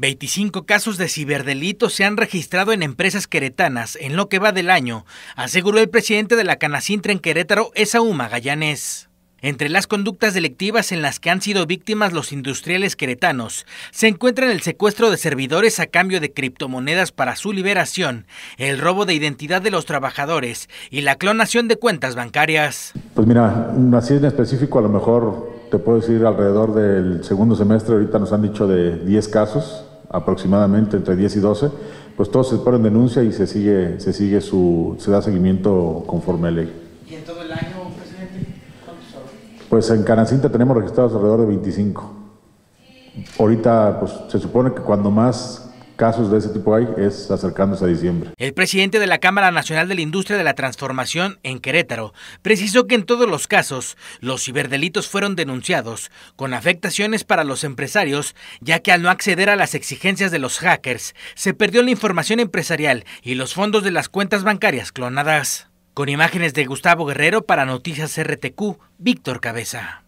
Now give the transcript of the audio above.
25 casos de ciberdelitos se han registrado en empresas queretanas en lo que va del año, aseguró el presidente de la Canacintra en Querétaro, Esaú Magallanes. Entre las conductas delictivas en las que han sido víctimas los industriales queretanos, se encuentran el secuestro de servidores a cambio de criptomonedas para su liberación, el robo de identidad de los trabajadores y la clonación de cuentas bancarias. Pues mira, así en específico a lo mejor te puedo decir alrededor del segundo semestre, ahorita nos han dicho de 10 casos, aproximadamente entre 10 y 12, pues todos se ponen denuncia y se sigue, se sigue su, se da seguimiento conforme a ley. ¿Y en todo el año, presidente? Pues en Canacinta tenemos registrados alrededor de 25. Ahorita, pues se supone que cuando más casos de ese tipo hay es acercándose a diciembre. El presidente de la Cámara Nacional de la Industria de la Transformación en Querétaro precisó que en todos los casos los ciberdelitos fueron denunciados, con afectaciones para los empresarios, ya que al no acceder a las exigencias de los hackers, se perdió la información empresarial y los fondos de las cuentas bancarias clonadas. Con imágenes de Gustavo Guerrero para Noticias RTQ, Víctor Cabeza.